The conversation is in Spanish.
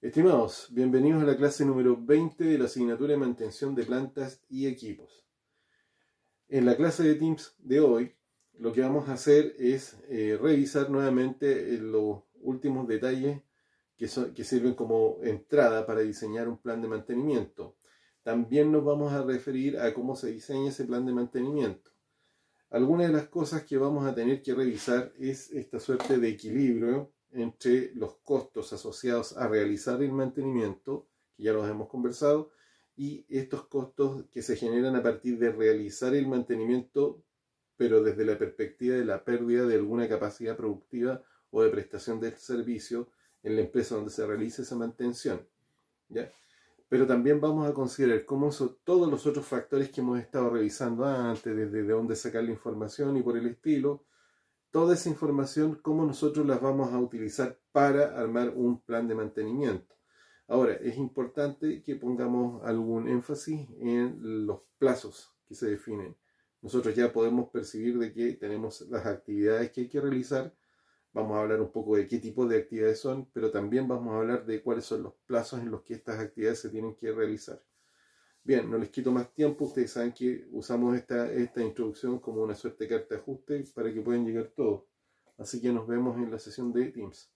Estimados, bienvenidos a la clase número 20 de la asignatura de mantención de plantas y equipos. En la clase de Teams de hoy, lo que vamos a hacer es eh, revisar nuevamente eh, los últimos detalles que, que sirven como entrada para diseñar un plan de mantenimiento. También nos vamos a referir a cómo se diseña ese plan de mantenimiento. Algunas de las cosas que vamos a tener que revisar es esta suerte de equilibrio entre los costos asociados a realizar el mantenimiento, que ya los hemos conversado, y estos costos que se generan a partir de realizar el mantenimiento, pero desde la perspectiva de la pérdida de alguna capacidad productiva o de prestación del servicio en la empresa donde se realiza esa mantención. Pero también vamos a considerar cómo son todos los otros factores que hemos estado revisando antes, desde dónde sacar la información y por el estilo, toda esa información, cómo nosotros las vamos a utilizar para armar un plan de mantenimiento. Ahora, es importante que pongamos algún énfasis en los plazos que se definen. Nosotros ya podemos percibir de que tenemos las actividades que hay que realizar. Vamos a hablar un poco de qué tipo de actividades son, pero también vamos a hablar de cuáles son los plazos en los que estas actividades se tienen que realizar. Bien, no les quito más tiempo. Ustedes saben que usamos esta, esta introducción como una suerte de carta ajuste para que puedan llegar todos. Así que nos vemos en la sesión de Teams.